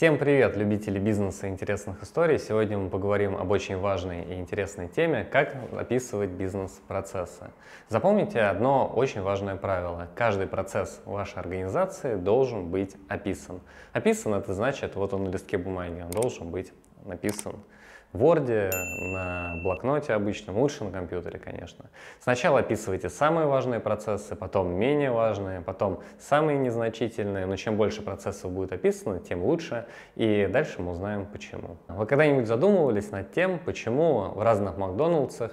Всем привет, любители бизнеса и интересных историй. Сегодня мы поговорим об очень важной и интересной теме, как описывать бизнес-процессы. Запомните одно очень важное правило. Каждый процесс вашей организации должен быть описан. Описан это значит, вот он на листке бумаги, он должен быть написан. В Word, на блокноте обычном, лучше на компьютере, конечно. Сначала описывайте самые важные процессы, потом менее важные, потом самые незначительные, но чем больше процессов будет описано, тем лучше, и дальше мы узнаем почему. Вы когда-нибудь задумывались над тем, почему в разных Макдональдсах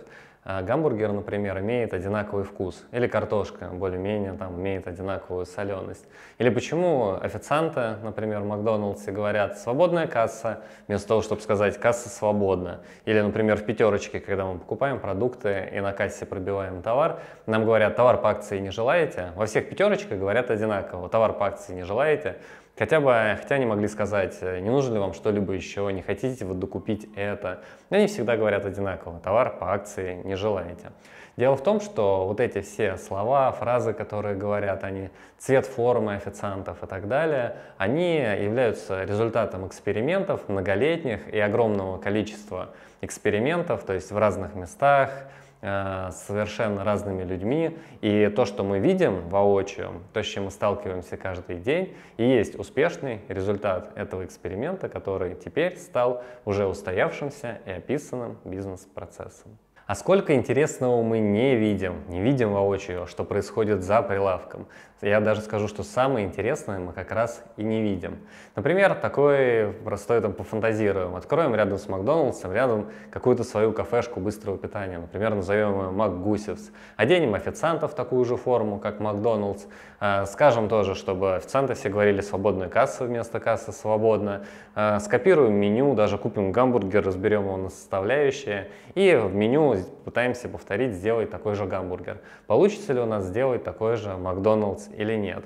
а гамбургер, например, имеет одинаковый вкус. Или картошка более-менее там имеет одинаковую соленость. Или почему официанты, например, в Макдоналдсе говорят «свободная касса», вместо того, чтобы сказать «касса свободна». Или, например, в пятерочке, когда мы покупаем продукты и на кассе пробиваем товар, нам говорят «товар по акции не желаете?». Во всех пятерочках говорят одинаково «товар по акции не желаете?». Хотя бы, хотя они могли сказать, э, не нужно ли вам что-либо еще, не хотите вы докупить это. И они всегда говорят одинаково, товар по акции не желаете. Дело в том, что вот эти все слова, фразы, которые говорят, они цвет формы официантов и так далее, они являются результатом экспериментов многолетних и огромного количества экспериментов, то есть в разных местах, Э, с совершенно разными людьми. И то, что мы видим воочию, то, с чем мы сталкиваемся каждый день, и есть успешный результат этого эксперимента, который теперь стал уже устоявшимся и описанным бизнес-процессом. А сколько интересного мы не видим, не видим воочию, что происходит за прилавком. Я даже скажу, что самое интересное мы как раз и не видим. Например, такой простой там пофантазируем. Откроем рядом с Макдоналдсом, рядом какую-то свою кафешку быстрого питания. Например, назовем ее Макгусевс. Оденем официантов в такую же форму, как Макдоналдс. Э, скажем тоже, чтобы официанты все говорили свободная касса вместо кассы свободно. Э, скопируем меню, даже купим гамбургер, разберем его на составляющие. И в меню пытаемся повторить, сделать такой же гамбургер. Получится ли у нас сделать такой же Макдоналдс баланс или нет.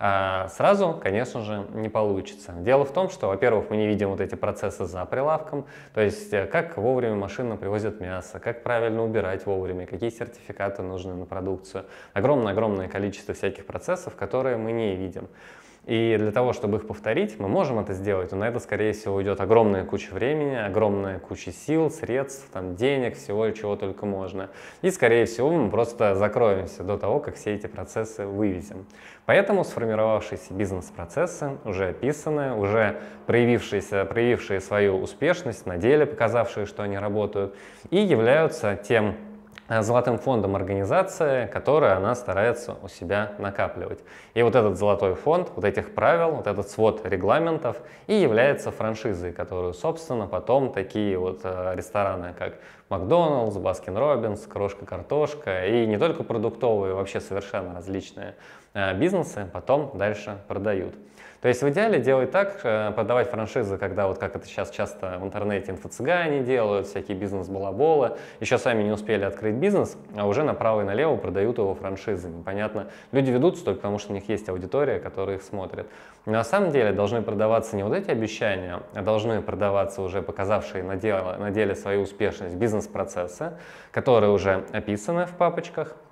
А сразу, конечно же, не получится. Дело в том, что, во-первых, мы не видим вот эти процессы за прилавком, то есть э, как вовремя машина привозит мясо, как правильно убирать вовремя, какие сертификаты нужны на продукцию. Огромное-огромное количество всяких процессов, которые мы не видим. И для того, чтобы их повторить, мы можем это сделать, но на это, скорее всего, уйдет огромная куча времени, огромная куча сил, средств, там, денег, всего, чего только можно. И, скорее всего, мы просто закроемся до того, как все эти процессы вывезем. Поэтому сформировавшиеся бизнес-процессы, уже описанные, уже проявившиеся, проявившие свою успешность на деле, показавшие, что они работают, и являются тем Э, золотым фондом организация, которая она старается у себя накапливать. И вот этот золотой фонд, вот этих правил, вот этот свод регламентов и является франшизой, которую, собственно, потом такие вот э, рестораны, как Макдоналдс, Баскин Робинс, Крошка Картошка и не только продуктовые, вообще совершенно различные Э, бизнесы потом дальше продают. То есть в идеале делать так, э, продавать франшизы, когда вот как это сейчас часто в интернете инфо-цыгане делают, всякие бизнес-балаболы, еще сами не успели открыть бизнес, а уже направо и налево продают его франшизы, Понятно, люди ведутся только потому, что у них есть аудитория, которая их смотрит. Но на самом деле должны продаваться не вот эти обещания, а должны продаваться уже показавшие на деле, на деле свою успешность бизнес-процессы, которые уже описаны в папочках –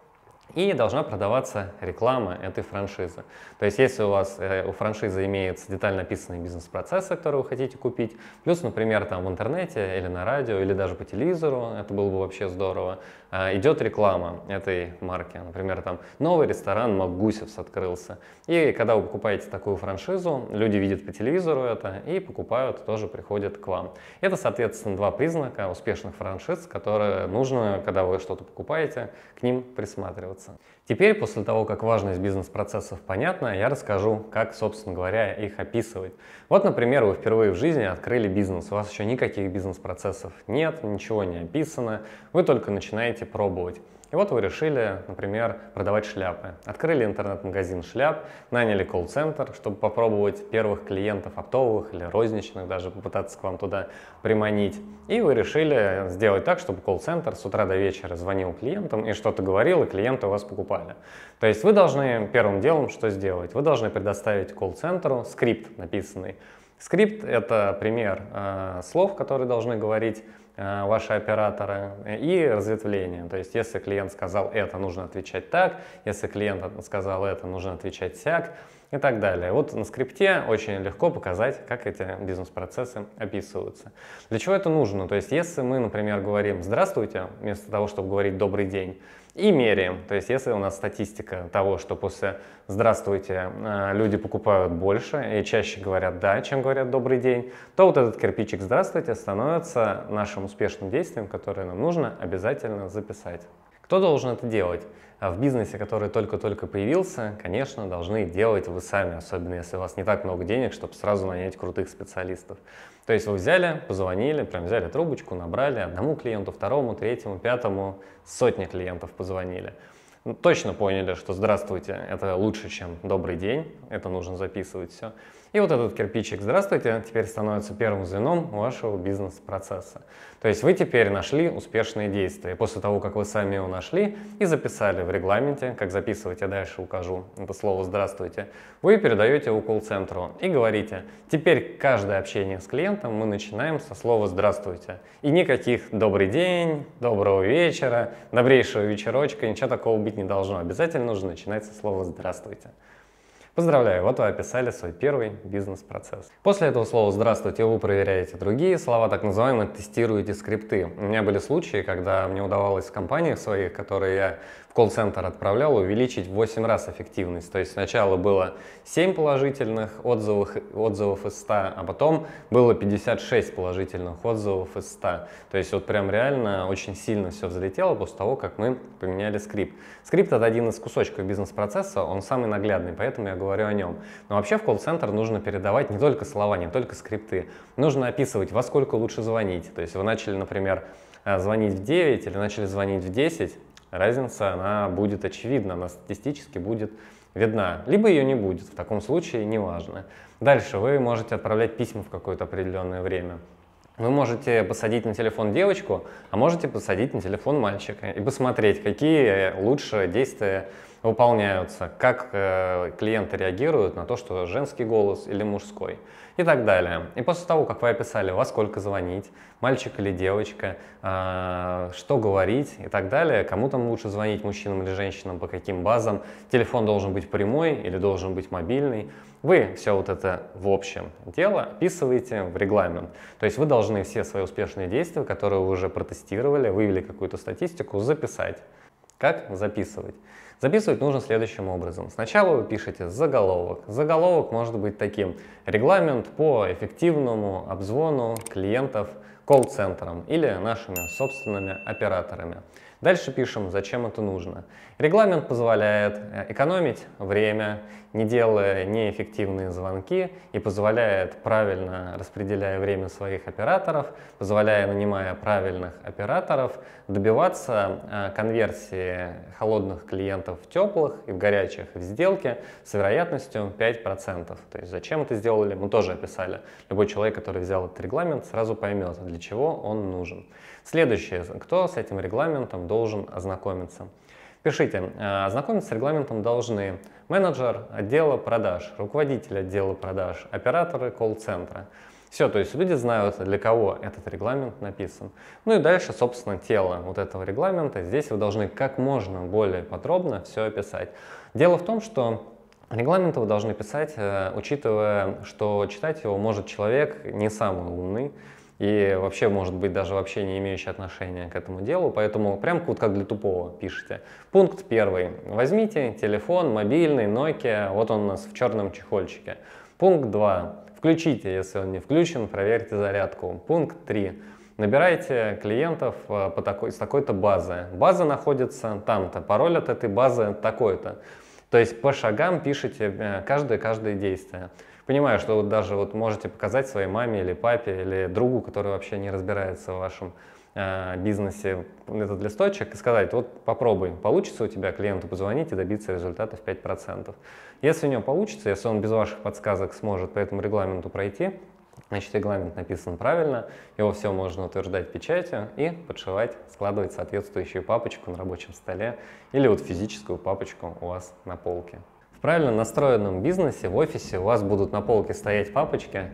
и должна продаваться реклама этой франшизы. То есть, если у вас э, у франшизы имеются детально описанные бизнес-процессы, которые вы хотите купить, плюс, например, там в интернете или на радио, или даже по телевизору, это было бы вообще здорово, э, идет реклама этой марки. Например, там новый ресторан Макгусевс открылся. И когда вы покупаете такую франшизу, люди видят по телевизору это и покупают, тоже приходят к вам. Это, соответственно, два признака успешных франшиз, которые нужно, когда вы что-то покупаете, к ним присматриваться бизнеса. Теперь, после того, как важность бизнес-процессов понятна, я расскажу, как, собственно говоря, их описывать. Вот, например, вы впервые в жизни открыли бизнес, у вас еще никаких бизнес-процессов нет, ничего не описано, вы только начинаете пробовать вот вы решили, например, продавать шляпы. Открыли интернет-магазин шляп, наняли колл-центр, чтобы попробовать первых клиентов оптовых или розничных даже попытаться к вам туда приманить. И вы решили сделать так, чтобы колл-центр с утра до вечера звонил клиентам и что-то говорил, и клиенты у вас покупали. То есть вы должны первым делом что сделать? Вы должны предоставить колл-центру скрипт написанный. Скрипт — это пример э, слов, которые должны говорить Э, ваши операторы э, и разветвление. То есть, если клиент сказал это, нужно отвечать так, если клиент сказал это, нужно отвечать сяк и так далее. Вот на скрипте очень легко показать, как эти бизнес-процессы описываются. Для чего это нужно? То есть если мы, например, говорим «здравствуйте», вместо того, чтобы говорить «добрый день», и меряем. То есть, если у нас статистика того, что после «здравствуйте» э, люди покупают больше и чаще говорят «да», чем говорят «добрый день», то вот этот кирпичик «здравствуйте» становится нашим успешным действием, которое нам нужно обязательно записать. Кто должен это делать? А в бизнесе, который только-только появился, конечно, должны делать вы сами, особенно если у вас не так много денег, чтобы сразу нанять крутых специалистов. То есть вы взяли, позвонили, прям взяли трубочку, набрали одному клиенту, второму, третьему, пятому, сотни клиентов позвонили. Ну, точно поняли, что здравствуйте, это лучше, чем добрый день, это нужно записывать все. И вот этот кирпичик «Здравствуйте» теперь становится первым звеном вашего бизнес-процесса. То есть вы теперь нашли успешные действия. После того, как вы сами его нашли и записали в регламенте, как записывать я дальше укажу, это слово «Здравствуйте», вы передаете его колл-центру и говорите, теперь каждое общение с клиентом мы начинаем со слова «Здравствуйте». И никаких «Добрый день», «Доброго вечера», «Добрейшего вечерочка», ничего такого быть не должно. Обязательно нужно начинать со слова «Здравствуйте». Поздравляю, вот вы описали свой первый бизнес-процесс. После этого слова «здравствуйте» вы проверяете другие слова, так называемые «тестируете скрипты». У меня были случаи, когда мне удавалось в компаниях своих, которые я колл-центр отправлял, увеличить в 8 раз эффективность. То есть сначала было 7 положительных отзывов, отзывов из 100, а потом было 56 положительных отзывов из 100. То есть вот прям реально очень сильно все взлетело после того, как мы поменяли скрипт. Скрипт — это один из кусочков бизнес-процесса, он самый наглядный, поэтому я говорю о нем. Но вообще в колл-центр нужно передавать не только слова, не только скрипты. Нужно описывать, во сколько лучше звонить. То есть вы начали, например, э, звонить в 9 или начали звонить в 10, разница, она будет очевидна, она статистически будет видна. Либо ее не будет, в таком случае неважно. Дальше вы можете отправлять письма в какое-то определенное время. Вы можете посадить на телефон девочку, а можете посадить на телефон мальчика и посмотреть, какие лучшие действия выполняются, как э, клиенты реагируют на то, что женский голос или мужской и так далее. И после того, как вы описали, во сколько звонить, мальчик или девочка, э, что говорить и так далее, кому там лучше звонить, мужчинам или женщинам, по каким базам, телефон должен быть прямой или должен быть мобильный, вы все вот это в общем дело описываете в регламент. То есть вы должны все свои успешные действия, которые вы уже протестировали, вывели какую-то статистику, записать. Как записывать? Записывать нужно следующим образом. Сначала вы пишете заголовок. Заголовок может быть таким. Регламент по эффективному обзвону клиентов колл-центром или нашими собственными операторами. Дальше пишем, зачем это нужно. Регламент позволяет э, экономить время, не делая неэффективные звонки и позволяет, правильно распределяя время своих операторов, позволяя, нанимая правильных операторов, добиваться э, конверсии холодных клиентов в теплых и в горячих в сделке с вероятностью 5%. То есть зачем это сделали, мы тоже описали. Любой человек, который взял этот регламент, сразу поймет, для чего он нужен. Следующее, кто с этим регламентом должен ознакомиться? Пишите, э, ознакомиться с регламентом должны менеджер отдела продаж, руководитель отдела продаж, операторы колл-центра. Все, то есть люди знают, для кого этот регламент написан. Ну и дальше, собственно, тело вот этого регламента. Здесь вы должны как можно более подробно все описать. Дело в том, что регламент вы должны писать, э, учитывая, что читать его может человек не самый умный, и вообще, может быть, даже вообще не имеющий отношения к этому делу, поэтому прям вот как для тупого пишите. Пункт первый. Возьмите телефон, мобильный, Nokia, вот он у нас в черном чехольчике. Пункт 2. Включите, если он не включен, проверьте зарядку. Пункт 3. Набирайте клиентов э, по такой, с такой-то базы. База находится там-то, пароль от этой базы такой-то. То есть по шагам пишите каждое-каждое э, действие понимаю, что вот даже вот можете показать своей маме или папе или другу, который вообще не разбирается в вашем э, бизнесе, этот листочек и сказать, вот попробуй, получится у тебя клиенту позвонить и добиться результата в 5%. Если у него получится, если он без ваших подсказок сможет по этому регламенту пройти, Значит, регламент написан правильно, его все можно утверждать печатью и подшивать, складывать соответствующую папочку на рабочем столе или вот физическую папочку у вас на полке правильно настроенном бизнесе, в офисе у вас будут на полке стоять папочки,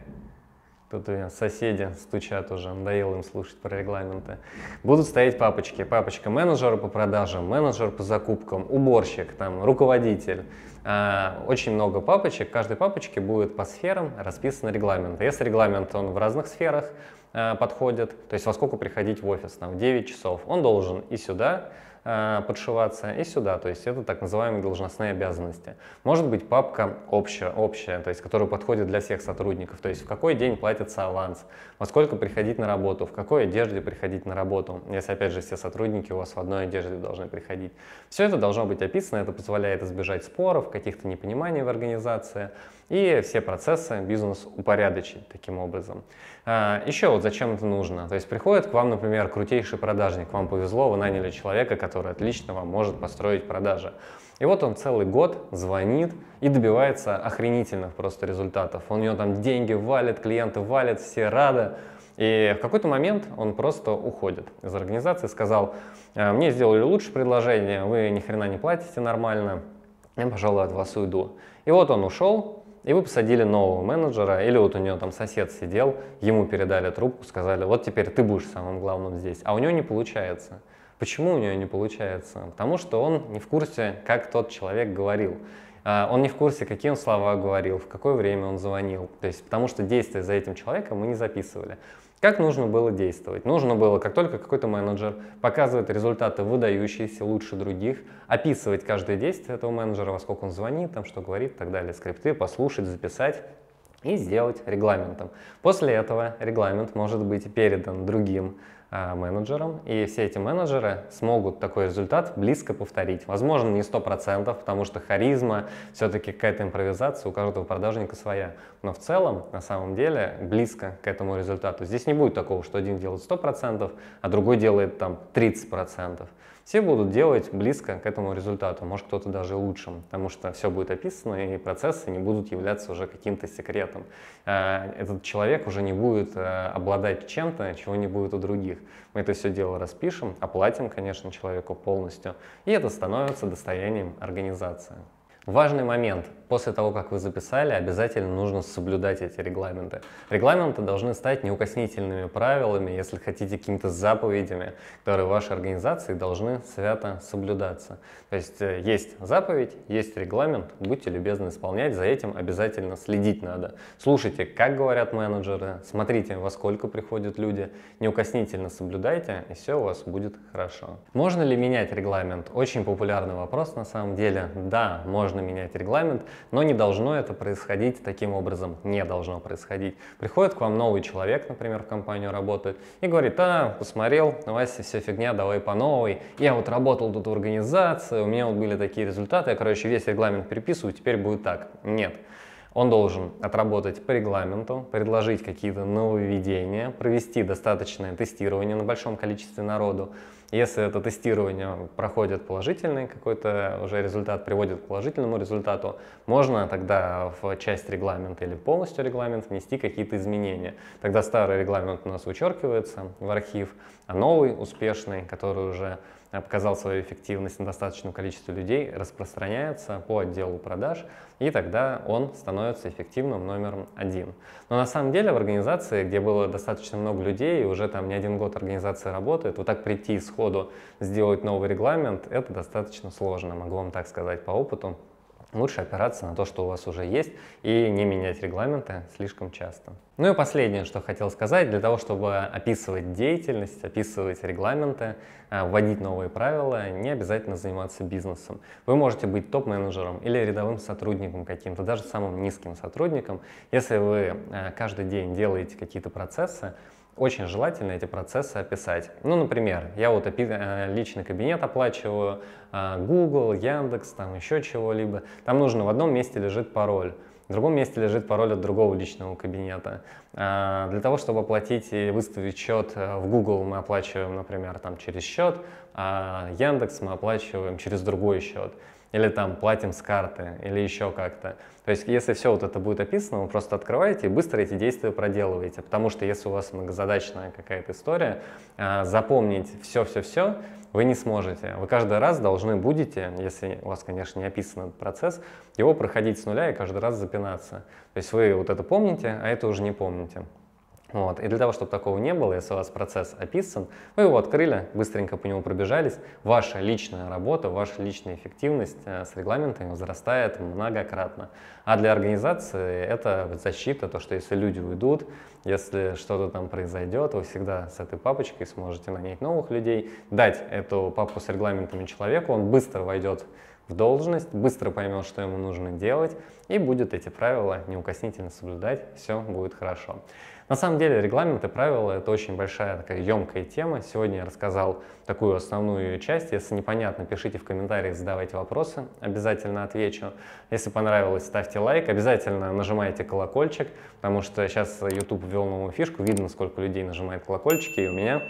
тут у меня соседи стучат уже, надоело им слушать про регламенты, будут стоять папочки. Папочка менеджера по продажам, менеджер по закупкам, уборщик, там, руководитель. А, очень много папочек, в каждой папочке будет по сферам расписан регламент. Если регламент, он в разных сферах а, подходит, то есть во сколько приходить в офис, там, в 9 часов, он должен и сюда, Э, подшиваться, и сюда, то есть это так называемые должностные обязанности. Может быть папка общая, общая, то есть которая подходит для всех сотрудников, то есть в какой день платится аванс, во сколько приходить на работу, в какой одежде приходить на работу, если опять же все сотрудники у вас в одной одежде должны приходить. Все это должно быть описано, это позволяет избежать споров, каких-то непониманий в организации и все процессы бизнес упорядочить таким образом. А, Еще вот зачем это нужно? То есть приходит к вам, например, крутейший продажник, вам повезло, вы наняли человека, который отлично вам может построить продажи. И вот он целый год звонит и добивается охренительных просто результатов. Он у него там деньги валит, клиенты валят, все рады. И в какой-то момент он просто уходит из организации, сказал, «Э, мне сделали лучшее предложение, вы ни хрена не платите нормально, я, пожалуй, от вас уйду. И вот он ушел, и вы посадили нового менеджера, или вот у него там сосед сидел, ему передали трубку, сказали, вот теперь ты будешь самым главным здесь, а у него не получается. Почему у него не получается? Потому что он не в курсе, как тот человек говорил. А, он не в курсе, какие он слова говорил, в какое время он звонил. То есть, потому что действия за этим человеком мы не записывали. Как нужно было действовать? Нужно было, как только какой-то менеджер показывает результаты выдающиеся, лучше других, описывать каждое действие этого менеджера, во сколько он звонит, там, что говорит и так далее, скрипты послушать, записать и сделать регламентом. После этого регламент может быть передан другим а, менеджером и все эти менеджеры смогут такой результат близко повторить. Возможно, не 100%, потому что харизма, все-таки какая-то импровизация у каждого продажника своя. Но в целом, на самом деле, близко к этому результату. Здесь не будет такого, что один делает 100%, а другой делает там 30% все будут делать близко к этому результату, может кто-то даже лучшим, потому что все будет описано и процессы не будут являться уже каким-то секретом. Э, этот человек уже не будет э, обладать чем-то, чего не будет у других. Мы это все дело распишем, оплатим, конечно, человеку полностью, и это становится достоянием организации. Важный момент. После того, как вы записали, обязательно нужно соблюдать эти регламенты. Регламенты должны стать неукоснительными правилами, если хотите, какими-то заповедями, которые в вашей организации должны свято соблюдаться. То есть э, есть заповедь, есть регламент, будьте любезны исполнять, за этим обязательно следить надо. Слушайте, как говорят менеджеры, смотрите, во сколько приходят люди, неукоснительно соблюдайте, и все у вас будет хорошо. Можно ли менять регламент? Очень популярный вопрос на самом деле. Да, можно можно менять регламент, но не должно это происходить таким образом, не должно происходить. Приходит к вам новый человек, например, в компанию работает, и говорит, а, посмотрел, у все фигня, давай по новой. Я вот работал тут в организации, у меня вот были такие результаты, я, короче, весь регламент переписываю, теперь будет так. Нет. Он должен отработать по регламенту, предложить какие-то нововведения, провести достаточное тестирование на большом количестве народу. Если это тестирование проходит положительный, какой-то уже результат приводит к положительному результату, можно тогда в часть регламента или полностью регламент внести какие-то изменения. Тогда старый регламент у нас вычеркивается в архив, а новый, успешный, который уже показал свою эффективность на достаточном количестве людей, распространяется по отделу продаж, и тогда он становится эффективным номером один. Но на самом деле в организации, где было достаточно много людей, и уже там не один год организация работает, вот так прийти и сходу сделать новый регламент, это достаточно сложно, могу вам так сказать по опыту лучше опираться на то, что у вас уже есть, и не менять регламенты слишком часто. Ну и последнее, что хотел сказать, для того, чтобы описывать деятельность, описывать регламенты, э, вводить новые правила, не обязательно заниматься бизнесом. Вы можете быть топ-менеджером или рядовым сотрудником каким-то, даже самым низким сотрудником. Если вы э, каждый день делаете какие-то процессы, очень желательно эти процессы описать. Ну, например, я вот э, личный кабинет оплачиваю, э, Google, Яндекс, там еще чего-либо. Там нужно в одном месте лежит пароль. В другом месте лежит пароль от другого личного кабинета. Э, для того, чтобы оплатить и выставить счет в Google, мы оплачиваем, например, там через счет, а Яндекс мы оплачиваем через другой счет или там платим с карты, или еще как-то. То есть, если все вот это будет описано, вы просто открываете и быстро эти действия проделываете, потому что если у вас многозадачная какая-то история, а, запомнить все-все-все вы не сможете. Вы каждый раз должны будете, если у вас, конечно, не описан этот процесс, его проходить с нуля и каждый раз запинаться. То есть вы вот это помните, а это уже не помните. Вот. И для того, чтобы такого не было, если у вас процесс описан, вы его открыли, быстренько по нему пробежались, ваша личная работа, ваша личная эффективность э, с регламентами возрастает многократно. А для организации это защита, то, что если люди уйдут, если что-то там произойдет, вы всегда с этой папочкой сможете нанять новых людей, дать эту папку с регламентами человеку, он быстро войдет в должность, быстро поймет, что ему нужно делать, и будет эти правила неукоснительно соблюдать, все будет хорошо. На самом деле регламенты, правила — это очень большая такая емкая тема. Сегодня я рассказал такую основную ее часть. Если непонятно, пишите в комментариях, задавайте вопросы, обязательно отвечу. Если понравилось, ставьте лайк, обязательно нажимайте колокольчик, потому что сейчас YouTube ввел новую фишку, видно, сколько людей нажимает колокольчики, и у меня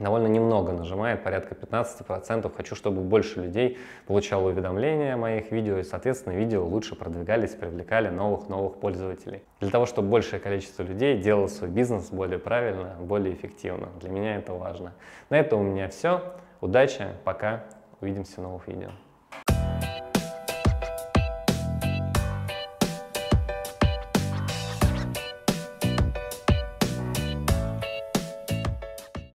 довольно немного нажимает, порядка 15%. Хочу, чтобы больше людей получало уведомления о моих видео, и, соответственно, видео лучше продвигались, привлекали новых-новых пользователей. Для того, чтобы большее количество людей делало свой бизнес более правильно, более эффективно. Для меня это важно. На этом у меня все. Удачи, пока, увидимся в новых видео.